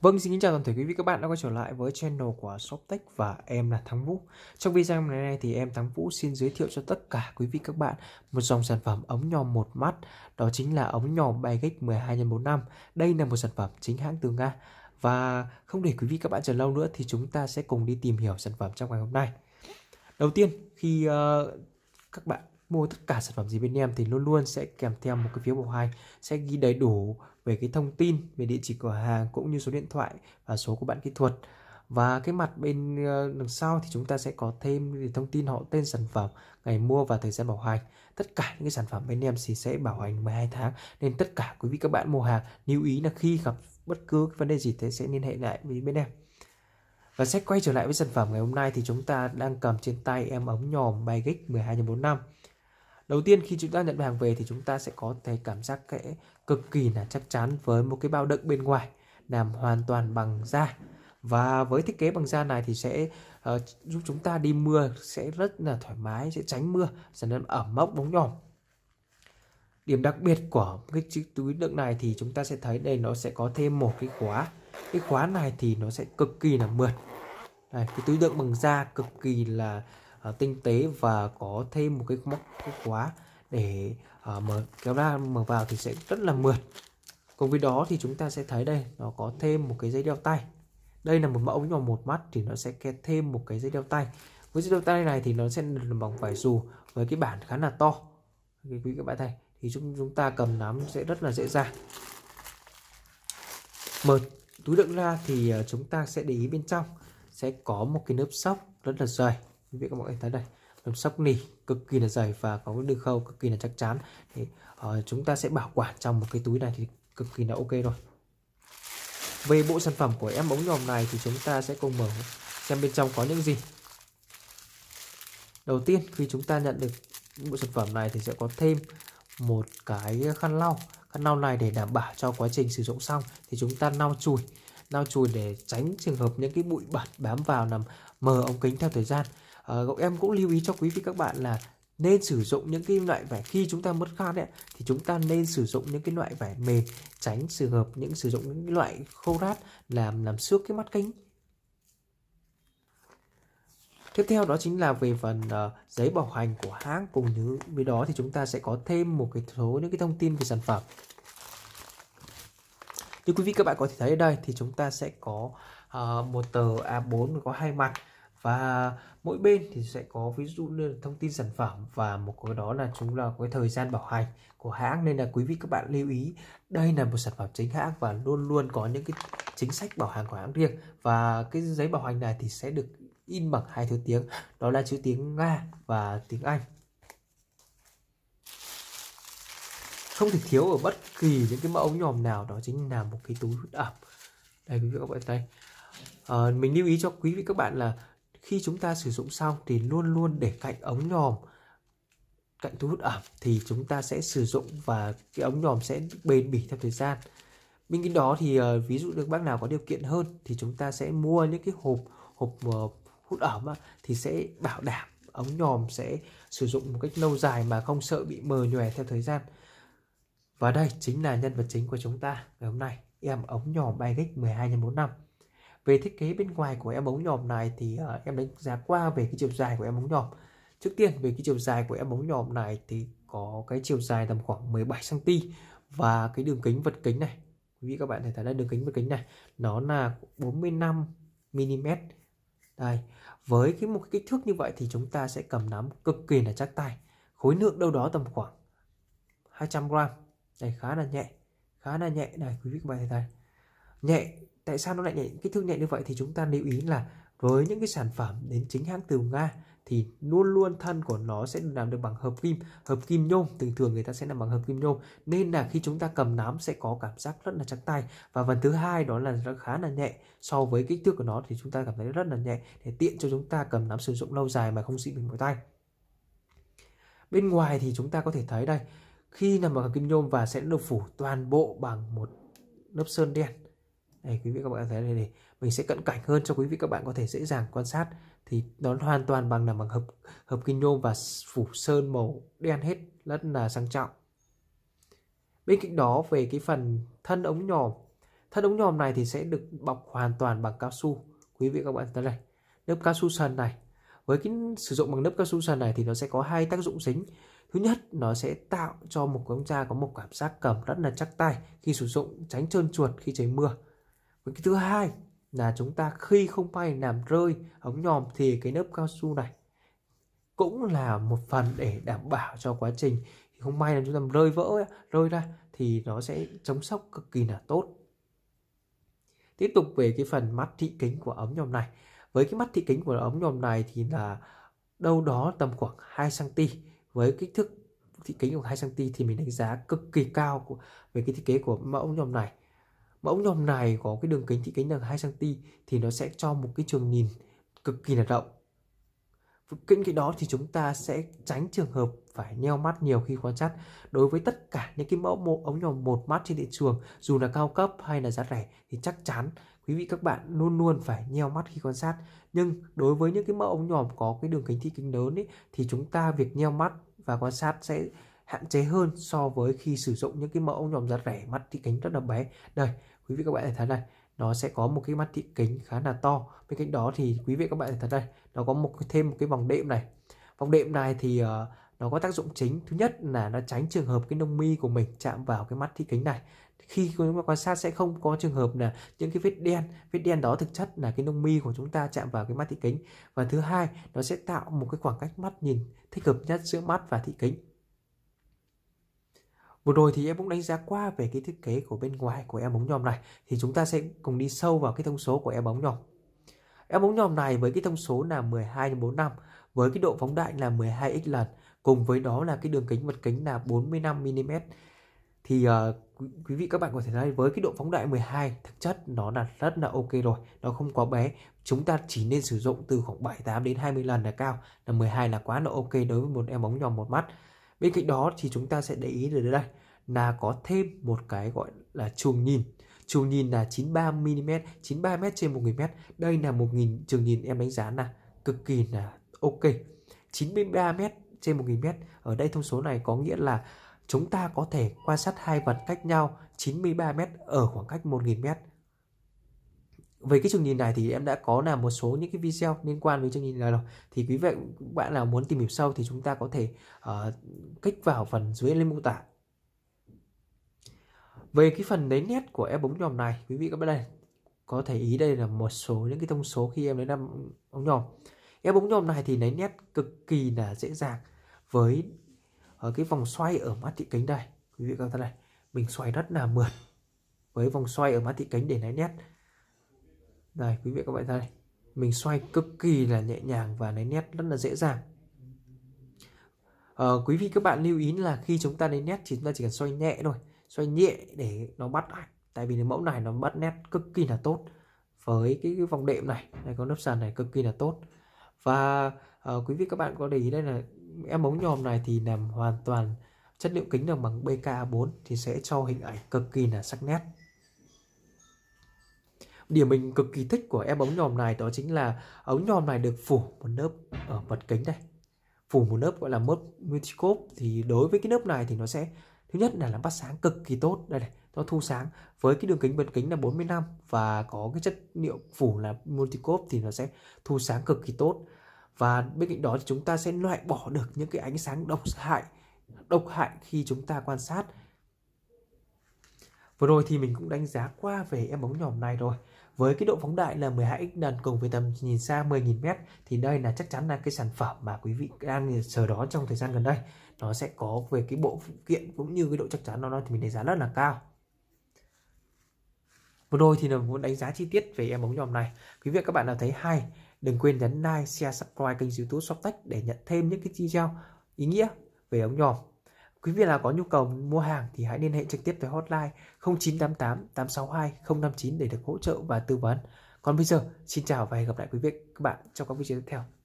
Vâng, xin kính chào toàn thể quý vị các bạn đã quay trở lại với channel của Shoptech và em là Thắng Vũ. Trong video ngày nay thì em Thắng Vũ xin giới thiệu cho tất cả quý vị các bạn một dòng sản phẩm ống nhòm một mắt, đó chính là ống nhòm Baygex 12x45. Đây là một sản phẩm chính hãng từ Nga. Và không để quý vị các bạn chờ lâu nữa thì chúng ta sẽ cùng đi tìm hiểu sản phẩm trong ngày hôm nay. Đầu tiên, khi uh, các bạn mua tất cả sản phẩm gì bên em thì luôn luôn sẽ kèm theo một cái phiếu bảo hành sẽ ghi đầy đủ về cái thông tin về địa chỉ cửa hàng cũng như số điện thoại và số của bạn kỹ thuật và cái mặt bên ờ, đằng sau thì chúng ta sẽ có thêm thông tin họ tên sản phẩm ngày mua và thời gian bảo hành tất cả những cái sản phẩm bên em thì sẽ bảo hành 12 tháng nên tất cả quý vị các bạn mua hàng lưu ý là khi gặp bất cứ cái vấn đề gì thì sẽ liên hệ lại với bên em và sẽ quay trở lại với sản phẩm ngày hôm nay thì chúng ta đang cầm trên tay em ống nhòm bay Baygeek 12.45 Đầu tiên khi chúng ta nhận hàng về thì chúng ta sẽ có cái cảm giác cái cực kỳ là chắc chắn với một cái bao đựng bên ngoài làm hoàn toàn bằng da. Và với thiết kế bằng da này thì sẽ uh, giúp chúng ta đi mưa sẽ rất là thoải mái, sẽ tránh mưa, sản phẩm ẩm mốc bóng nhỏm. Điểm đặc biệt của cái chiếc túi đựng này thì chúng ta sẽ thấy đây nó sẽ có thêm một cái khóa. Cái khóa này thì nó sẽ cực kỳ là mượt. Đây, cái túi đựng bằng da cực kỳ là uh, tinh tế và có thêm một cái móc khóa để uh, mở kéo ra mở vào thì sẽ rất là mượt cùng với đó thì chúng ta sẽ thấy đây nó có thêm một cái dây đeo tay đây là một mẫu nhỏ một mắt thì nó sẽ kẹt thêm một cái dây đeo tay với dây đeo tay này thì nó sẽ được bằng vải dù với cái bản khá là to quý các bạn thấy thì chúng chúng ta cầm nắm sẽ rất là dễ dàng mở túi đựng ra thì à, chúng ta sẽ để ý bên trong sẽ có một cái lớp sóc rất là dày quý vị các bạn thấy đây đồng sóc nỉ cực kỳ là dày và có cái đường khâu cực kỳ là chắc chắn thì uh, chúng ta sẽ bảo quản trong một cái túi này thì cực kỳ là ok rồi về bộ sản phẩm của em ống nhòm này thì chúng ta sẽ cùng mở xem bên trong có những gì đầu tiên khi chúng ta nhận được bộ sản phẩm này thì sẽ có thêm một cái khăn lau khăn lau này để đảm bảo cho quá trình sử dụng xong thì chúng ta lau chùi lau chùi để tránh trường hợp những cái bụi bẩn bám vào làm mờ ống kính theo thời gian Ờ, cậu em cũng lưu ý cho quý vị các bạn là nên sử dụng những cái loại vải khi chúng ta mất khan ấy, thì chúng ta nên sử dụng những cái loại vải mềm tránh trường hợp những sử dụng những loại khô rát làm làm xước cái mắt kính tiếp theo đó chính là về phần uh, giấy bảo hành của hãng cùng như với đó thì chúng ta sẽ có thêm một cái số những cái thông tin về sản phẩm như quý vị các bạn có thể thấy ở đây thì chúng ta sẽ có uh, một tờ A4 có hai mặt và mỗi bên thì sẽ có ví dụ như là thông tin sản phẩm và một cái đó là chúng là cái thời gian bảo hành của hãng nên là quý vị các bạn lưu ý đây là một sản phẩm chính hãng và luôn luôn có những cái chính sách bảo hành của hãng riêng và cái giấy bảo hành này thì sẽ được in bằng hai thứ tiếng đó là chữ tiếng nga và tiếng anh không thể thiếu ở bất kỳ những cái mẫu nhòm nào đó chính là một cái túi hút ẩm đây quý vị các bạn đây à, ờ, mình lưu ý cho quý vị các bạn là khi chúng ta sử dụng xong thì luôn luôn để cạnh ống nhòm cạnh thu hút ẩm thì chúng ta sẽ sử dụng và cái ống nhòm sẽ bền bỉ theo thời gian bên cạnh đó thì ờ, ví dụ được bác nào có điều kiện hơn thì chúng ta sẽ mua những cái hộp hộp ờ, hút ẩm thì sẽ bảo đảm ống nhòm sẽ sử dụng một cách lâu dài mà không sợ bị mờ nhòe theo thời gian và đây chính là nhân vật chính của chúng ta ngày hôm nay em ống nhòm bay 12 x 45 về thiết kế bên ngoài của em ống nhòm này thì uh, em đánh giá qua về cái chiều dài của em ống nhòm trước tiên về cái chiều dài của em ống nhòm này thì có cái chiều dài tầm khoảng 17 cm và cái đường kính vật kính này quý vị các bạn thể thấy là đường kính vật kính này nó là 45 mm đây với cái một cái kích thước như vậy thì chúng ta sẽ cầm nắm cực kỳ là chắc tay khối lượng đâu đó tầm khoảng 200 gram này khá là nhẹ khá là nhẹ này quý vị các bạn thấy đây nhẹ tại sao nó lại nhạy kích thước nhẹ như vậy thì chúng ta lưu ý là với những cái sản phẩm đến chính hãng từ Nga thì luôn luôn thân của nó sẽ làm được bằng hợp kim hợp kim nhôm thường thường người ta sẽ làm bằng hợp kim nhôm nên là khi chúng ta cầm nắm sẽ có cảm giác rất là chắc tay và phần thứ hai đó là nó khá là nhẹ so với kích thước của nó thì chúng ta cảm thấy rất là nhẹ để tiện cho chúng ta cầm nắm sử dụng lâu dài mà không dị mình mỏi tay bên ngoài thì chúng ta có thể thấy đây khi nằm bằng hợp kim nhôm và sẽ được phủ toàn bộ bằng một lớp sơn đen đây quý vị các bạn thấy này mình sẽ cận cảnh hơn cho quý vị các bạn có thể dễ dàng quan sát thì nó hoàn toàn bằng là bằng hợp hợp kim nhôm và phủ sơn màu đen hết rất là sang trọng. Bên cạnh đó về cái phần thân ống nhòm, thân ống nhòm này thì sẽ được bọc hoàn toàn bằng cao su. Quý vị các bạn thấy đây lớp cao su sần này với cái sử dụng bằng lớp cao su sần này thì nó sẽ có hai tác dụng chính thứ nhất nó sẽ tạo cho một con da có một cảm giác cầm rất là chắc tay khi sử dụng tránh trơn chuột khi trời mưa với cái thứ hai là chúng ta khi không may làm rơi ống nhòm thì cái lớp cao su này cũng là một phần để đảm bảo cho quá trình không may là chúng ta rơi vỡ rơi ra thì nó sẽ chống sốc cực kỳ là tốt tiếp tục về cái phần mắt thị kính của ống nhòm này với cái mắt thị kính của ống nhòm này thì là đâu đó tầm khoảng 2 cm với kích thước thị kính của 2 cm thì mình đánh giá cực kỳ cao của về cái thiết kế của mẫu nhòm này mẫu nhòm này có cái đường kính thị kính là 2 cm thì nó sẽ cho một cái trường nhìn cực kỳ là rộng Bên cạnh đó thì chúng ta sẽ tránh trường hợp phải nheo mắt nhiều khi quan sát. Đối với tất cả những cái mẫu một ống nhòm một mắt trên thị trường, dù là cao cấp hay là giá rẻ thì chắc chắn quý vị các bạn luôn luôn phải nheo mắt khi quan sát. Nhưng đối với những cái mẫu ống nhòm có cái đường kính thị kính lớn ấy, thì chúng ta việc nheo mắt và quan sát sẽ hạn chế hơn so với khi sử dụng những cái mẫu nhòm giá rẻ mắt thị kính rất là bé đây quý vị các bạn thấy đây nó sẽ có một cái mắt thị kính khá là to bên cạnh đó thì quý vị các bạn thấy đây nó có một thêm một cái vòng đệm này vòng đệm này thì uh, nó có tác dụng chính thứ nhất là nó tránh trường hợp cái nông mi của mình chạm vào cái mắt thị kính này khi chúng ta quan sát sẽ không có trường hợp là những cái vết đen vết đen đó thực chất là cái nông mi của chúng ta chạm vào cái mắt thị kính và thứ hai nó sẽ tạo một cái khoảng cách mắt nhìn thích hợp nhất giữa mắt và thị kính Vừa rồi thì em cũng đánh giá qua về cái thiết kế của bên ngoài của em bóng nhòm này thì chúng ta sẽ cùng đi sâu vào cái thông số của em bóng nhòm. Em bóng nhòm này với cái thông số là 12 45 với cái độ phóng đại là 12x lần cùng với đó là cái đường kính vật kính là 45 mm. Thì uh, quý vị các bạn có thể thấy với cái độ phóng đại 12 thực chất nó là rất là ok rồi, nó không quá bé. Chúng ta chỉ nên sử dụng từ khoảng 7 8 đến 20 lần là cao, là 12 là quá là ok đối với một em bóng nhòm một mắt bên cạnh đó thì chúng ta sẽ để ý được đây là có thêm một cái gọi là trường nhìn trường nhìn là 93 mm 93 m trên 1 mm đây là 1.000 trường nhìn em đánh giá là cực kỳ là ok 93 m trên 1 mm ở đây thông số này có nghĩa là chúng ta có thể quan sát hai vật cách nhau 93 m ở khoảng cách 1 000 m về cái chương trình này thì em đã có làm một số những cái video liên quan đến chương trình này rồi thì quý vị bạn nào muốn tìm hiểu sâu thì chúng ta có thể uh, ờ, kích vào phần dưới lên mô tả về cái phần lấy nét của em bóng nhòm này quý vị các bạn đây có thể ý đây là một số những cái thông số khi em lấy năm ống nhòm em bóng nhòm này thì lấy nét cực kỳ là dễ dàng với ở ờ, cái vòng xoay ở mắt thị kính đây quý vị các bạn đây mình xoay rất là mượt với vòng xoay ở mắt thị kính để lấy nét đây quý vị các bạn thấy mình xoay cực kỳ là nhẹ nhàng và lấy nét rất là dễ dàng à, quý vị các bạn lưu ý là khi chúng ta lấy nét thì chúng ta chỉ cần xoay nhẹ thôi xoay nhẹ để nó bắt ảnh tại vì cái mẫu này nó bắt nét cực kỳ là tốt với cái, cái vòng đệm này này có lớp sàn này cực kỳ là tốt và uh, quý vị các bạn có để ý đây là em ống nhòm này thì làm hoàn toàn chất liệu kính là bằng BK4 thì sẽ cho hình ảnh cực kỳ là sắc nét Điểm mình cực kỳ thích của em ống nhòm này đó chính là ống nhòm này được phủ một lớp ở mặt kính đây Phủ một lớp gọi là mốt multiscope thì đối với cái lớp này thì nó sẽ thứ nhất là làm bắt sáng cực kỳ tốt đây này nó thu sáng với cái đường kính bật kính là 45 và có cái chất liệu phủ là multicop thì nó sẽ thu sáng cực kỳ tốt và bên cạnh đó thì chúng ta sẽ loại bỏ được những cái ánh sáng độc hại độc hại khi chúng ta quan sát Vừa rồi thì mình cũng đánh giá qua về em bóng nhòm này rồi. Với cái độ phóng đại là 12x lần cùng với tầm nhìn xa 10.000m thì đây là chắc chắn là cái sản phẩm mà quý vị đang chờ đón trong thời gian gần đây. Nó sẽ có về cái bộ phụ kiện cũng như cái độ chắc chắn nó thì mình đánh giá rất là cao. Vừa rồi thì là muốn đánh giá chi tiết về em bóng nhòm này. Quý vị các bạn nào thấy hay, đừng quên nhấn like, share, subscribe kênh youtube Shoptech để nhận thêm những cái video ý nghĩa về ống nhòm Quý vị nào có nhu cầu mua hàng thì hãy liên hệ trực tiếp tới hotline 0988 862 059 để được hỗ trợ và tư vấn. Còn bây giờ, xin chào và hẹn gặp lại quý vị các bạn trong các video tiếp theo.